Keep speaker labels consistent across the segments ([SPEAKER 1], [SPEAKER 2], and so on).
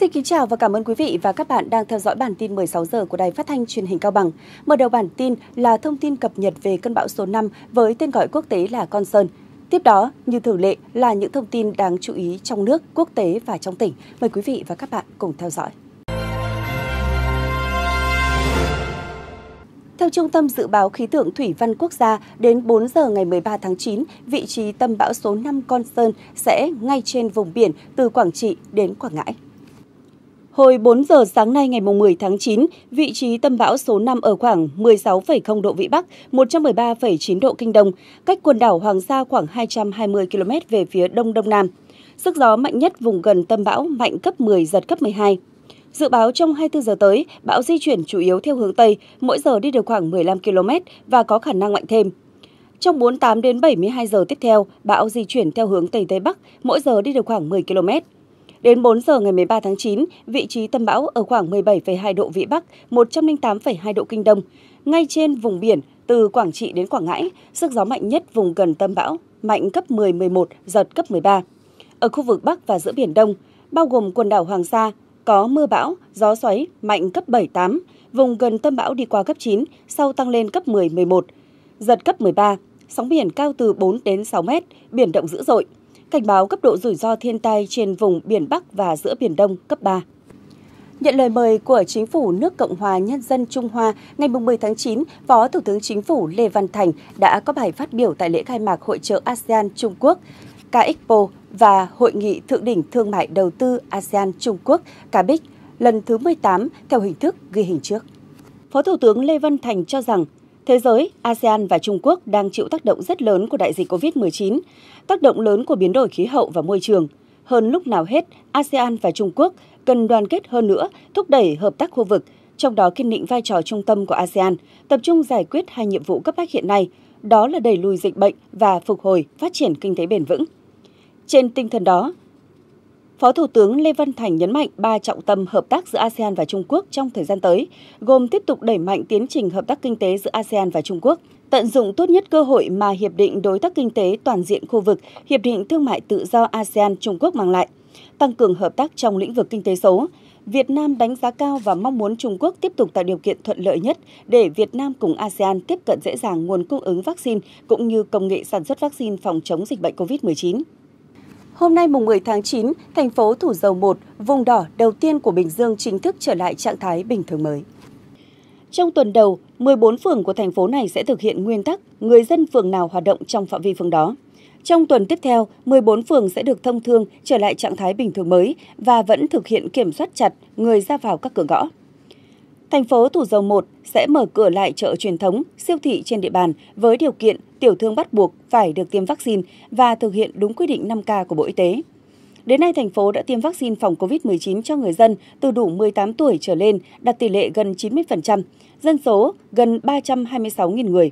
[SPEAKER 1] Xin kính chào và cảm ơn quý vị và các bạn đang theo dõi bản tin 16 giờ của Đài Phát thanh Truyền hình Cao Bằng. Mở đầu bản tin là thông tin cập nhật về cơn bão số 5 với tên gọi quốc tế là Con Sơn. Tiếp đó, như thường lệ là những thông tin đáng chú ý trong nước, quốc tế và trong tỉnh. Mời quý vị và các bạn cùng theo dõi. Theo Trung tâm Dự báo Khí tượng Thủy văn Quốc gia, đến 4 giờ ngày 13 tháng 9, vị trí tâm bão số 5 Con Sơn sẽ ngay trên vùng biển từ Quảng Trị đến Quảng Ngãi. Hồi 4 giờ sáng nay ngày 10 tháng 9, vị trí tâm bão số 5 ở khoảng 16,0 độ Vĩ Bắc, 113,9 độ Kinh Đông, cách quần đảo Hoàng Sa khoảng 220 km về phía Đông Đông Nam. Sức gió mạnh nhất vùng gần tâm bão mạnh cấp 10, giật cấp 12. Dự báo trong 24 giờ tới, bão di chuyển chủ yếu theo hướng Tây, mỗi giờ đi được khoảng 15 km và có khả năng mạnh thêm. Trong 48 đến 72 giờ tiếp theo, bão di chuyển theo hướng Tây Tây Bắc, mỗi giờ đi được khoảng 10 km. Đến 4 giờ ngày 13 tháng 9, vị trí tâm bão ở khoảng 17,2 độ Vĩ Bắc, 108,2 độ Kinh Đông. Ngay trên vùng biển từ Quảng Trị đến Quảng Ngãi, sức gió mạnh nhất vùng gần tâm bão, mạnh cấp 10-11, giật cấp 13. Ở khu vực Bắc và giữa Biển Đông, bao gồm quần đảo Hoàng Sa, có mưa bão, gió xoáy mạnh cấp 7-8, vùng gần tâm bão đi qua cấp 9, sau tăng lên cấp 10-11, giật cấp 13, sóng biển cao từ 4 đến 6 mét, biển động dữ dội cảnh báo cấp độ rủi ro thiên tai trên vùng biển Bắc và giữa Biển Đông cấp 3. Nhận lời mời của Chính phủ nước Cộng hòa Nhân dân Trung Hoa, ngày 10 tháng 9, Phó Thủ tướng Chính phủ Lê Văn Thành đã có bài phát biểu tại lễ khai mạc Hội trợ ASEAN Trung Quốc, CAEXPO và Hội nghị Thượng đỉnh Thương mại Đầu tư ASEAN Trung Quốc, CABIC lần thứ 18 theo hình thức ghi hình trước. Phó Thủ tướng Lê Văn Thành cho rằng Thế giới, ASEAN và Trung Quốc đang chịu tác động rất lớn của đại dịch COVID-19, tác động lớn của biến đổi khí hậu và môi trường. Hơn lúc nào hết, ASEAN và Trung Quốc cần đoàn kết hơn nữa, thúc đẩy hợp tác khu vực, trong đó kiên định vai trò trung tâm của ASEAN, tập trung giải quyết hai nhiệm vụ cấp bách hiện nay, đó là đẩy lùi dịch bệnh và phục hồi phát triển kinh tế bền vững. Trên tinh thần đó, Phó Thủ tướng Lê Văn Thành nhấn mạnh ba trọng tâm hợp tác giữa ASEAN và Trung Quốc trong thời gian tới, gồm tiếp tục đẩy mạnh tiến trình hợp tác kinh tế giữa ASEAN và Trung Quốc, tận dụng tốt nhất cơ hội mà hiệp định đối tác kinh tế toàn diện khu vực, hiệp định thương mại tự do ASEAN Trung Quốc mang lại, tăng cường hợp tác trong lĩnh vực kinh tế số. Việt Nam đánh giá cao và mong muốn Trung Quốc tiếp tục tạo điều kiện thuận lợi nhất để Việt Nam cùng ASEAN tiếp cận dễ dàng nguồn cung ứng vaccine cũng như công nghệ sản xuất vaccine phòng chống dịch bệnh COVID-19. Hôm nay mùng 10 tháng 9, thành phố Thủ Dầu Một, vùng đỏ đầu tiên của Bình Dương chính thức trở lại trạng thái bình thường mới. Trong tuần đầu, 14 phường của thành phố này sẽ thực hiện nguyên tắc người dân phường nào hoạt động trong phạm vi phường đó. Trong tuần tiếp theo, 14 phường sẽ được thông thương trở lại trạng thái bình thường mới và vẫn thực hiện kiểm soát chặt người ra vào các cửa ngõ. Thành phố Thủ Dầu Một sẽ mở cửa lại chợ truyền thống, siêu thị trên địa bàn với điều kiện tiểu thương bắt buộc phải được tiêm vaccine và thực hiện đúng quy định 5K của Bộ Y tế. Đến nay, thành phố đã tiêm vaccine phòng COVID-19 cho người dân từ đủ 18 tuổi trở lên, đạt tỷ lệ gần 90%, dân số gần 326.000 người.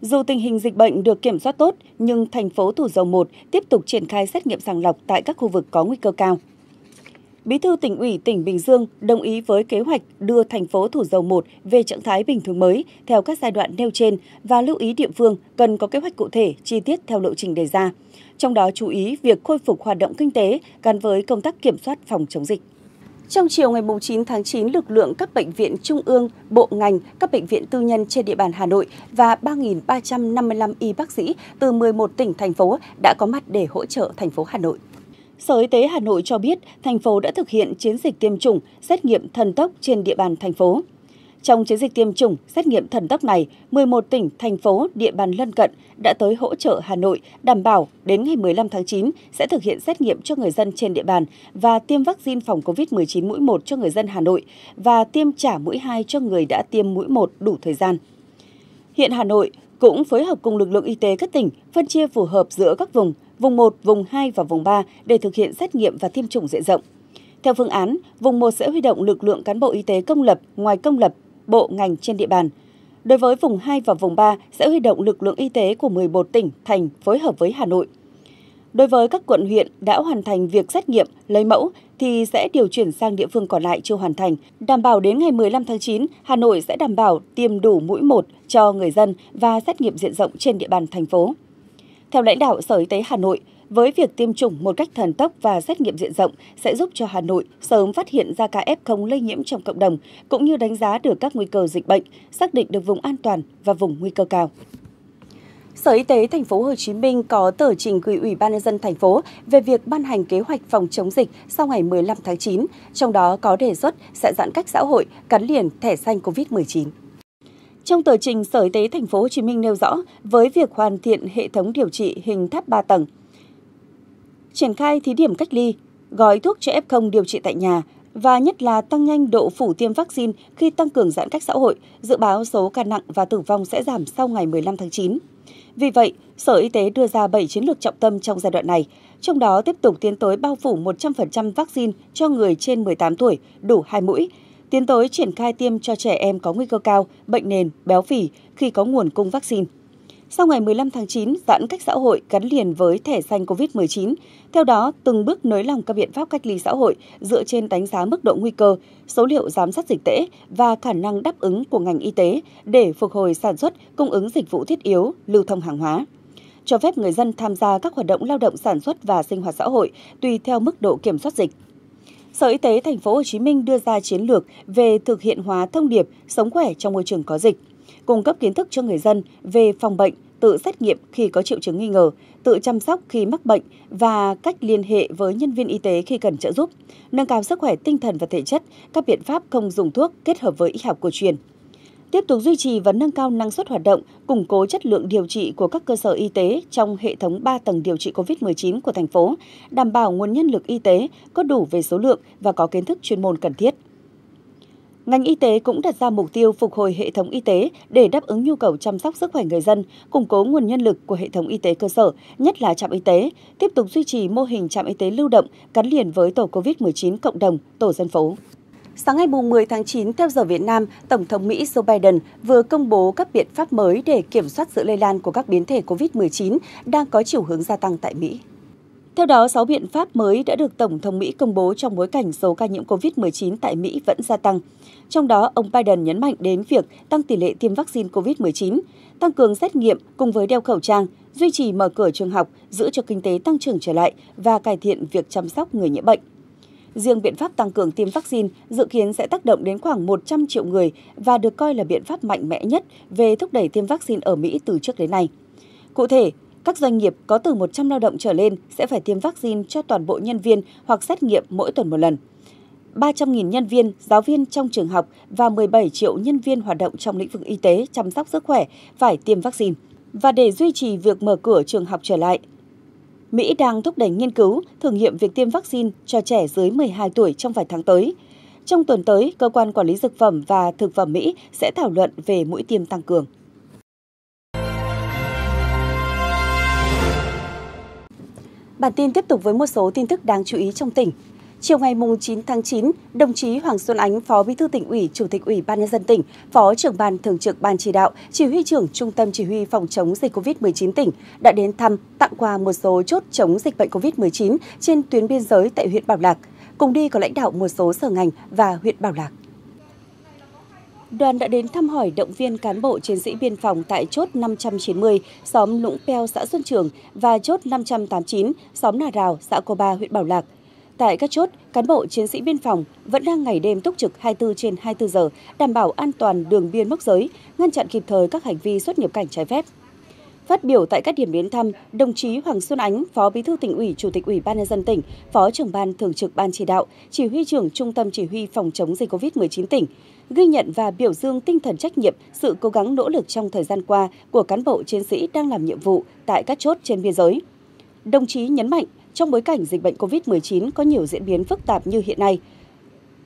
[SPEAKER 1] Dù tình hình dịch bệnh được kiểm soát tốt, nhưng thành phố Thủ Dầu Một tiếp tục triển khai xét nghiệm sàng lọc tại các khu vực có nguy cơ cao. Bí thư tỉnh ủy tỉnh Bình Dương đồng ý với kế hoạch đưa thành phố Thủ Dầu Một về trạng thái bình thường mới theo các giai đoạn nêu trên và lưu ý địa phương cần có kế hoạch cụ thể, chi tiết theo lộ trình đề ra. Trong đó chú ý việc khôi phục hoạt động kinh tế gắn với công tác kiểm soát phòng chống dịch. Trong chiều ngày 9 tháng 9, lực lượng các bệnh viện trung ương, bộ ngành, các bệnh viện tư nhân trên địa bàn Hà Nội và 3.355 y bác sĩ từ 11 tỉnh, thành phố đã có mặt để hỗ trợ thành phố Hà Nội. Sở Y tế Hà Nội cho biết thành phố đã thực hiện chiến dịch tiêm chủng, xét nghiệm thần tốc trên địa bàn thành phố. Trong chiến dịch tiêm chủng, xét nghiệm thần tốc này, 11 tỉnh, thành phố, địa bàn lân cận đã tới hỗ trợ Hà Nội đảm bảo đến ngày 15 tháng 9 sẽ thực hiện xét nghiệm cho người dân trên địa bàn và tiêm vaccine phòng COVID-19 mũi 1 cho người dân Hà Nội và tiêm trả mũi 2 cho người đã tiêm mũi 1 đủ thời gian. Hiện Hà Nội cũng phối hợp cùng lực lượng y tế các tỉnh phân chia phù hợp giữa các vùng – vùng 1, vùng 2 và vùng 3 để thực hiện xét nghiệm và tiêm chủng diện rộng. Theo phương án, vùng 1 sẽ huy động lực lượng cán bộ y tế công lập, ngoài công lập, bộ ngành trên địa bàn. Đối với vùng 2 và vùng 3 sẽ huy động lực lượng y tế của 11 tỉnh, thành phối hợp với Hà Nội. Đối với các quận huyện đã hoàn thành việc xét nghiệm, lấy mẫu thì sẽ điều chuyển sang địa phương còn lại chưa hoàn thành. Đảm bảo đến ngày 15 tháng 9, Hà Nội sẽ đảm bảo tiêm đủ mũi 1 cho người dân và xét nghiệm diện rộng trên địa bàn thành phố. Theo lãnh đạo Sở Y tế Hà Nội, với việc tiêm chủng một cách thần tốc và xét nghiệm diện rộng sẽ giúp cho Hà Nội sớm phát hiện ra ca F0 lây nhiễm trong cộng đồng, cũng như đánh giá được các nguy cơ dịch bệnh, xác định được vùng an toàn và vùng nguy cơ cao. Sở Y tế thành phố Hồ Chí Minh có tờ trình gửi Ủy ban nhân dân thành phố về việc ban hành kế hoạch phòng chống dịch sau ngày 15 tháng 9, trong đó có đề xuất sẽ giãn cách xã hội gắn liền thẻ xanh COVID-19. Trong tờ trình, Sở Y tế thành phố Hồ Chí Minh nêu rõ với việc hoàn thiện hệ thống điều trị hình tháp 3 tầng, triển khai thí điểm cách ly, gói thuốc cho F0 điều trị tại nhà và nhất là tăng nhanh độ phủ tiêm vaccine khi tăng cường giãn cách xã hội, dự báo số ca nặng và tử vong sẽ giảm sau ngày 15 tháng 9. Vì vậy, Sở Y tế đưa ra 7 chiến lược trọng tâm trong giai đoạn này, trong đó tiếp tục tiến tới bao phủ 100% vaccine cho người trên 18 tuổi đủ 2 mũi, tiến tới triển khai tiêm cho trẻ em có nguy cơ cao, bệnh nền, béo phì khi có nguồn cung vaccine. Sau ngày 15 tháng 9, giãn cách xã hội gắn liền với thẻ xanh COVID-19. Theo đó, từng bước nới lỏng các biện pháp cách ly xã hội dựa trên đánh giá mức độ nguy cơ, số liệu giám sát dịch tễ và khả năng đáp ứng của ngành y tế để phục hồi sản xuất, cung ứng dịch vụ thiết yếu, lưu thông hàng hóa cho phép người dân tham gia các hoạt động lao động sản xuất và sinh hoạt xã hội tùy theo mức độ kiểm soát dịch. Sở Y tế thành phố Hồ Chí Minh đưa ra chiến lược về thực hiện hóa thông điệp sống khỏe trong môi trường có dịch, cung cấp kiến thức cho người dân về phòng bệnh, tự xét nghiệm khi có triệu chứng nghi ngờ, tự chăm sóc khi mắc bệnh và cách liên hệ với nhân viên y tế khi cần trợ giúp, nâng cao sức khỏe tinh thần và thể chất, các biện pháp không dùng thuốc kết hợp với y học cổ truyền tiếp tục duy trì và nâng cao năng suất hoạt động, củng cố chất lượng điều trị của các cơ sở y tế trong hệ thống 3 tầng điều trị COVID-19 của thành phố, đảm bảo nguồn nhân lực y tế có đủ về số lượng và có kiến thức chuyên môn cần thiết. Ngành y tế cũng đặt ra mục tiêu phục hồi hệ thống y tế để đáp ứng nhu cầu chăm sóc sức khỏe người dân, củng cố nguồn nhân lực của hệ thống y tế cơ sở, nhất là trạm y tế, tiếp tục duy trì mô hình trạm y tế lưu động gắn liền với tổ COVID-19 cộng đồng, tổ dân phố. Sáng ngày 10 tháng 9 theo giờ Việt Nam, Tổng thống Mỹ Joe Biden vừa công bố các biện pháp mới để kiểm soát sự lây lan của các biến thể COVID-19 đang có chiều hướng gia tăng tại Mỹ. Theo đó, 6 biện pháp mới đã được Tổng thống Mỹ công bố trong bối cảnh số ca nhiễm COVID-19 tại Mỹ vẫn gia tăng. Trong đó, ông Biden nhấn mạnh đến việc tăng tỷ lệ tiêm vaccine COVID-19, tăng cường xét nghiệm cùng với đeo khẩu trang, duy trì mở cửa trường học, giữ cho kinh tế tăng trưởng trở lại và cải thiện việc chăm sóc người nhiễm bệnh. Riêng biện pháp tăng cường tiêm vaccine dự kiến sẽ tác động đến khoảng 100 triệu người và được coi là biện pháp mạnh mẽ nhất về thúc đẩy tiêm vaccine ở Mỹ từ trước đến nay. Cụ thể, các doanh nghiệp có từ 100 lao động trở lên sẽ phải tiêm vaccine cho toàn bộ nhân viên hoặc xét nghiệm mỗi tuần một lần. 300.000 nhân viên, giáo viên trong trường học và 17 triệu nhân viên hoạt động trong lĩnh vực y tế, chăm sóc sức khỏe phải tiêm vaccine. Và để duy trì việc mở cửa trường học trở lại, Mỹ đang thúc đẩy nghiên cứu, thử nghiệm việc tiêm vaccine cho trẻ dưới 12 tuổi trong vài tháng tới. Trong tuần tới, Cơ quan Quản lý Dược phẩm và Thực phẩm Mỹ sẽ thảo luận về mũi tiêm tăng cường. Bản tin tiếp tục với một số tin tức đáng chú ý trong tỉnh. Chiều ngày 9 tháng 9, đồng chí Hoàng Xuân Ánh, Phó Bí thư tỉnh ủy, Chủ tịch Ủy ban nhân dân tỉnh, Phó trưởng ban thường trực ban chỉ đạo, chỉ huy trưởng Trung tâm chỉ huy phòng chống dịch COVID-19 tỉnh đã đến thăm, tặng quà một số chốt chống dịch bệnh COVID-19 trên tuyến biên giới tại huyện Bảo Lạc. Cùng đi có lãnh đạo một số sở ngành và huyện Bảo Lạc. Đoàn đã đến thăm hỏi động viên cán bộ chiến sĩ biên phòng tại chốt 590, xóm Lũng Peo, xã Xuân Trường và chốt 589, xóm Nà Rào, xã Cô Ba, huyện Bảo Lạc Tại các chốt, cán bộ chiến sĩ biên phòng vẫn đang ngày đêm túc trực 24 trên 24 giờ, đảm bảo an toàn đường biên mốc giới, ngăn chặn kịp thời các hành vi xuất nhập cảnh trái phép. Phát biểu tại các điểm đến thăm, đồng chí Hoàng Xuân Ánh, Phó Bí thư tỉnh ủy, Chủ tịch Ủy ban nhân dân tỉnh, Phó trưởng ban thường trực ban chỉ đạo, Chỉ huy trưởng Trung tâm Chỉ huy phòng chống dịch COVID-19 tỉnh ghi nhận và biểu dương tinh thần trách nhiệm, sự cố gắng nỗ lực trong thời gian qua của cán bộ chiến sĩ đang làm nhiệm vụ tại các chốt trên biên giới. Đồng chí nhấn mạnh, trong bối cảnh dịch bệnh COVID-19 có nhiều diễn biến phức tạp như hiện nay.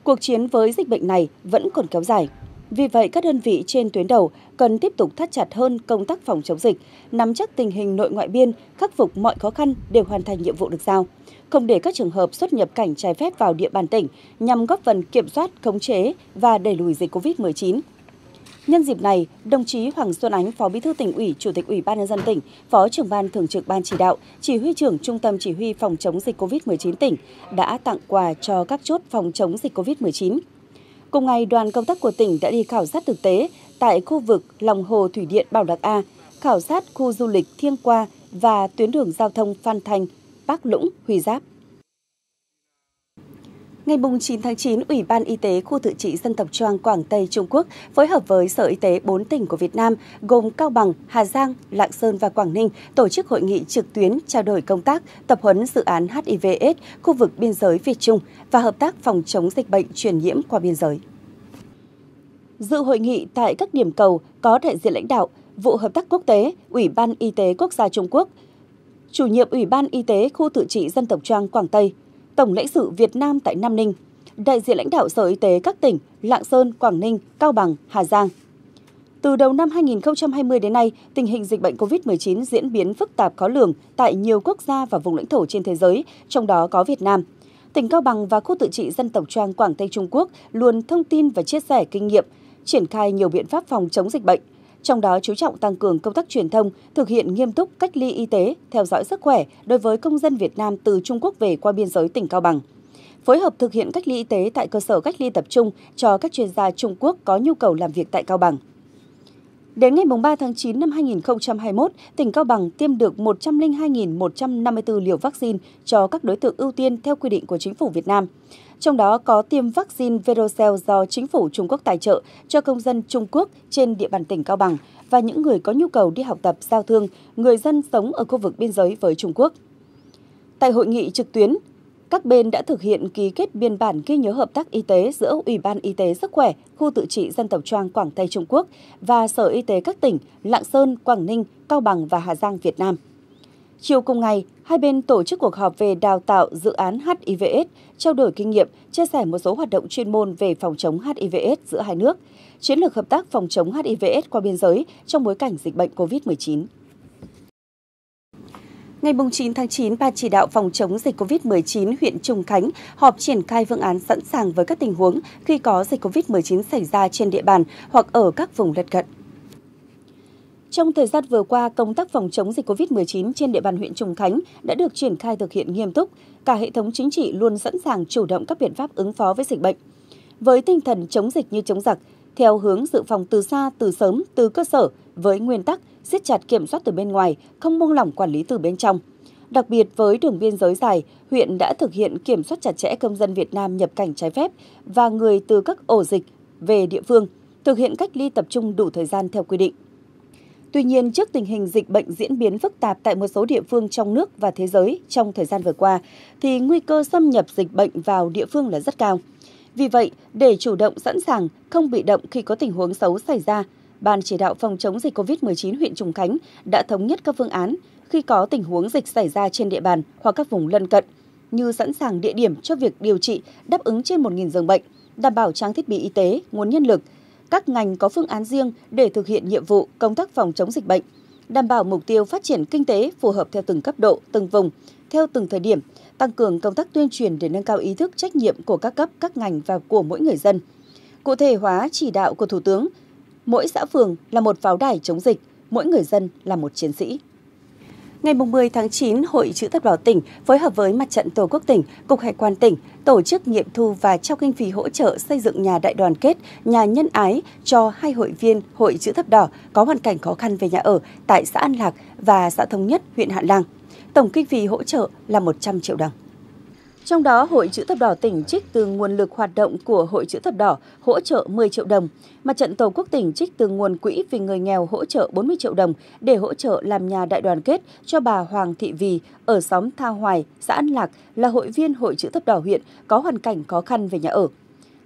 [SPEAKER 1] Cuộc chiến với dịch bệnh này vẫn còn kéo dài. Vì vậy, các đơn vị trên tuyến đầu cần tiếp tục thắt chặt hơn công tác phòng chống dịch, nắm chắc tình hình nội ngoại biên, khắc phục mọi khó khăn để hoàn thành nhiệm vụ được giao. Không để các trường hợp xuất nhập cảnh trái phép vào địa bàn tỉnh nhằm góp phần kiểm soát, khống chế và đẩy lùi dịch COVID-19. Nhân dịp này, đồng chí Hoàng Xuân Ánh, Phó Bí thư tỉnh ủy, Chủ tịch Ủy ban nhân dân tỉnh, Phó trưởng ban thường trực ban chỉ đạo, chỉ huy trưởng Trung tâm chỉ huy phòng chống dịch COVID-19 tỉnh đã tặng quà cho các chốt phòng chống dịch COVID-19. Cùng ngày, đoàn công tác của tỉnh đã đi khảo sát thực tế tại khu vực lòng hồ thủy điện Bảo Lạc A, khảo sát khu du lịch Thiên Qua và tuyến đường giao thông Phan Thanh, Bắc Lũng, Huy Giáp. Ngày 9 tháng 9, Ủy ban Y tế khu tự trị dân tộc Choang Quảng Tây Trung Quốc phối hợp với Sở Y tế 4 tỉnh của Việt Nam gồm Cao Bằng, Hà Giang, Lạng Sơn và Quảng Ninh tổ chức hội nghị trực tuyến trao đổi công tác, tập huấn dự án HIV/AIDS khu vực biên giới Việt Trung và hợp tác phòng chống dịch bệnh truyền nhiễm qua biên giới. Dự hội nghị tại các điểm cầu có đại diện lãnh đạo, vụ hợp tác quốc tế, Ủy ban Y tế Quốc gia Trung Quốc, chủ nhiệm Ủy ban Y tế khu tự trị dân tộc Trang Quảng Tây, Tổng lãnh sự Việt Nam tại Nam Ninh, đại diện lãnh đạo Sở Y tế các tỉnh Lạng Sơn, Quảng Ninh, Cao Bằng, Hà Giang. Từ đầu năm 2020 đến nay, tình hình dịch bệnh COVID-19 diễn biến phức tạp khó lường tại nhiều quốc gia và vùng lãnh thổ trên thế giới, trong đó có Việt Nam. Tỉnh Cao Bằng và khu tự trị dân tộc Trang Quảng Tây Trung Quốc luôn thông tin và chia sẻ kinh nghiệm, triển khai nhiều biện pháp phòng chống dịch bệnh trong đó chú trọng tăng cường công tác truyền thông, thực hiện nghiêm túc cách ly y tế, theo dõi sức khỏe đối với công dân Việt Nam từ Trung Quốc về qua biên giới tỉnh Cao Bằng phối hợp thực hiện cách ly y tế tại cơ sở cách ly tập trung cho các chuyên gia Trung Quốc có nhu cầu làm việc tại Cao Bằng. Đến ngày 3 tháng 9 năm 2021, tỉnh Cao Bằng tiêm được 102.154 liều vaccine cho các đối tượng ưu tiên theo quy định của chính phủ Việt Nam. Trong đó có tiêm vaccine Verocell do chính phủ Trung Quốc tài trợ cho công dân Trung Quốc trên địa bàn tỉnh Cao Bằng và những người có nhu cầu đi học tập giao thương, người dân sống ở khu vực biên giới với Trung Quốc. Tại hội nghị trực tuyến, các bên đã thực hiện ký kết biên bản ghi nhớ hợp tác y tế giữa Ủy ban Y tế Sức khỏe Khu tự trị dân tộc Choang Quảng Tây Trung Quốc và Sở Y tế các tỉnh Lạng Sơn, Quảng Ninh, Cao Bằng và Hà Giang Việt Nam. Chiều cùng ngày, hai bên tổ chức cuộc họp về đào tạo dự án HIVS, trao đổi kinh nghiệm, chia sẻ một số hoạt động chuyên môn về phòng chống HIVS giữa hai nước, chiến lược hợp tác phòng chống HIVS qua biên giới trong bối cảnh dịch bệnh COVID-19. Ngày 9 tháng 9, Ban chỉ đạo phòng chống dịch COVID-19 huyện Trùng Khánh họp triển khai phương án sẵn sàng với các tình huống khi có dịch COVID-19 xảy ra trên địa bàn hoặc ở các vùng lân cận. Trong thời gian vừa qua, công tác phòng chống dịch COVID-19 trên địa bàn huyện Trùng Khánh đã được triển khai thực hiện nghiêm túc. Cả hệ thống chính trị luôn sẵn sàng chủ động các biện pháp ứng phó với dịch bệnh. Với tinh thần chống dịch như chống giặc, theo hướng dự phòng từ xa, từ sớm, từ cơ sở với nguyên tắc siết chặt kiểm soát từ bên ngoài, không buông lỏng quản lý từ bên trong. Đặc biệt với đường biên giới dài, huyện đã thực hiện kiểm soát chặt chẽ công dân Việt Nam nhập cảnh trái phép và người từ các ổ dịch về địa phương, thực hiện cách ly tập trung đủ thời gian theo quy định. Tuy nhiên, trước tình hình dịch bệnh diễn biến phức tạp tại một số địa phương trong nước và thế giới trong thời gian vừa qua, thì nguy cơ xâm nhập dịch bệnh vào địa phương là rất cao. Vì vậy, để chủ động sẵn sàng, không bị động khi có tình huống xấu xảy ra, Ban chỉ đạo phòng chống dịch COVID-19 huyện Trùng Khánh đã thống nhất các phương án khi có tình huống dịch xảy ra trên địa bàn hoặc các vùng lân cận, như sẵn sàng địa điểm cho việc điều trị đáp ứng trên 1.000 giường bệnh, đảm bảo trang thiết bị y tế, nguồn nhân lực. Các ngành có phương án riêng để thực hiện nhiệm vụ công tác phòng chống dịch bệnh, đảm bảo mục tiêu phát triển kinh tế phù hợp theo từng cấp độ, từng vùng, theo từng thời điểm, tăng cường công tác tuyên truyền để nâng cao ý thức trách nhiệm của các cấp, các ngành và của mỗi người dân. Cụ thể hóa chỉ đạo của Thủ tướng, mỗi xã phường là một pháo đài chống dịch, mỗi người dân là một chiến sĩ. Ngày 10 tháng 9, Hội Chữ Thập Đỏ tỉnh phối hợp với Mặt trận Tổ quốc tỉnh, Cục Hải quan tỉnh tổ chức nghiệm thu và trao kinh phí hỗ trợ xây dựng nhà đại đoàn kết, nhà nhân ái cho hai hội viên Hội Chữ Thập Đỏ có hoàn cảnh khó khăn về nhà ở tại xã An Lạc và xã Thống Nhất, huyện Hạ Lang tổng kinh phí hỗ trợ là 100 triệu đồng. Trong đó, Hội Chữ Thập Đỏ tỉnh trích từ nguồn lực hoạt động của Hội Chữ Thập Đỏ hỗ trợ 10 triệu đồng. Mặt trận Tổ quốc tỉnh trích từ nguồn quỹ vì người nghèo hỗ trợ 40 triệu đồng để hỗ trợ làm nhà đại đoàn kết cho bà Hoàng Thị Vì ở xóm Tha Hoài, xã An Lạc là hội viên Hội Chữ Thập Đỏ huyện có hoàn cảnh khó khăn về nhà ở.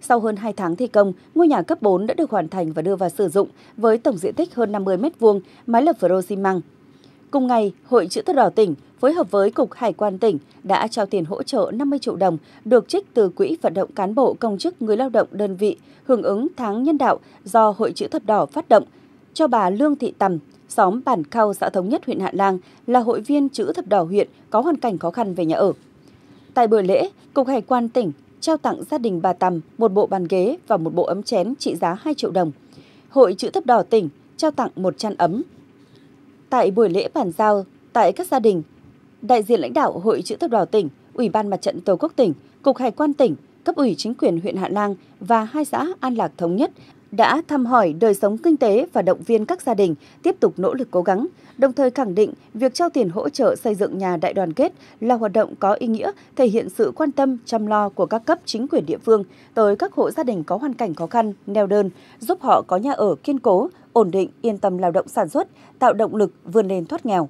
[SPEAKER 1] Sau hơn 2 tháng thi công, ngôi nhà cấp 4 đã được hoàn thành và đưa vào sử dụng với tổng diện tích hơn 50 m2, mái lập fro xi măng, Cùng ngày, Hội Chữ Thập Đỏ tỉnh phối hợp với Cục Hải quan tỉnh đã trao tiền hỗ trợ 50 triệu đồng được trích từ Quỹ vận động cán bộ công chức người lao động đơn vị hưởng ứng tháng nhân đạo do Hội Chữ Thập Đỏ phát động cho bà Lương Thị Tầm, xóm Bản Khao, xã Thống Nhất, huyện Hạ Lang là hội viên Chữ Thập Đỏ huyện có hoàn cảnh khó khăn về nhà ở. Tại buổi lễ, Cục Hải quan tỉnh trao tặng gia đình bà Tầm một bộ bàn ghế và một bộ ấm chén trị giá 2 triệu đồng. Hội Chữ Thập Đỏ tỉnh trao tặng một chăn ấm, Tại buổi lễ bàn giao tại các gia đình, đại diện lãnh đạo Hội chữ thập đỏ tỉnh, Ủy ban Mặt trận Tổ quốc tỉnh, Cục Hải quan tỉnh, cấp ủy chính quyền huyện Hạ Lang và hai xã An Lạc Thống Nhất đã thăm hỏi đời sống kinh tế và động viên các gia đình tiếp tục nỗ lực cố gắng, đồng thời khẳng định việc trao tiền hỗ trợ xây dựng nhà đại đoàn kết là hoạt động có ý nghĩa thể hiện sự quan tâm, chăm lo của các cấp chính quyền địa phương tới các hộ gia đình có hoàn cảnh khó khăn, neo đơn, giúp họ có nhà ở kiên cố, ổn định, yên tâm lao động sản xuất, tạo động lực vươn lên thoát nghèo.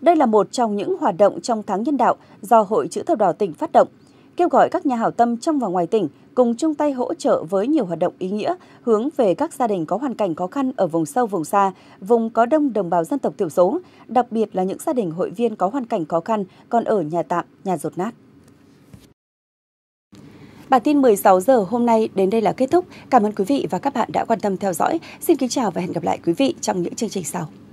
[SPEAKER 1] Đây là một trong những hoạt động trong tháng nhân đạo do Hội Chữ Thập Đỏ tỉnh phát động – kêu gọi các nhà hảo tâm trong và ngoài tỉnh cùng chung tay hỗ trợ với nhiều hoạt động ý nghĩa hướng về các gia đình có hoàn cảnh khó khăn ở vùng sâu vùng xa, vùng có đông đồng bào dân tộc thiểu số, đặc biệt là những gia đình hội viên có hoàn cảnh khó khăn còn ở nhà tạm, nhà rột nát. Bản tin 16 giờ hôm nay đến đây là kết thúc. Cảm ơn quý vị và các bạn đã quan tâm theo dõi. Xin kính chào và hẹn gặp lại quý vị trong những chương trình sau.